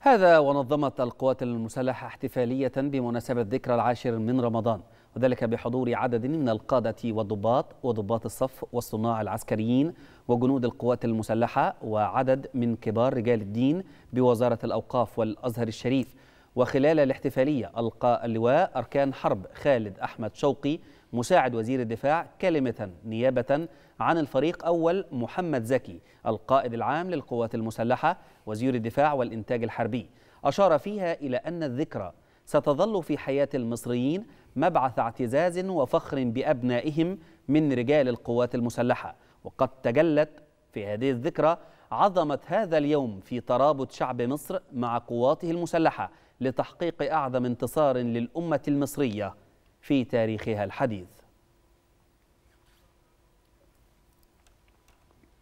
هذا ونظمت القوات المسلحة احتفالية بمناسبة ذكرى العاشر من رمضان وذلك بحضور عدد من القادة والضباط وضباط الصف والصناع العسكريين وجنود القوات المسلحة وعدد من كبار رجال الدين بوزارة الأوقاف والأزهر الشريف وخلال الاحتفالية ألقى اللواء أركان حرب خالد أحمد شوقي مساعد وزير الدفاع كلمة نيابة عن الفريق أول محمد زكي القائد العام للقوات المسلحة وزير الدفاع والإنتاج الحربي أشار فيها إلى أن الذكرى ستظل في حياة المصريين مبعث اعتزاز وفخر بأبنائهم من رجال القوات المسلحة وقد تجلت في هذه الذكرى عظمة هذا اليوم في ترابط شعب مصر مع قواته المسلحة لتحقيق أعظم انتصار للأمة المصرية في تاريخها الحديث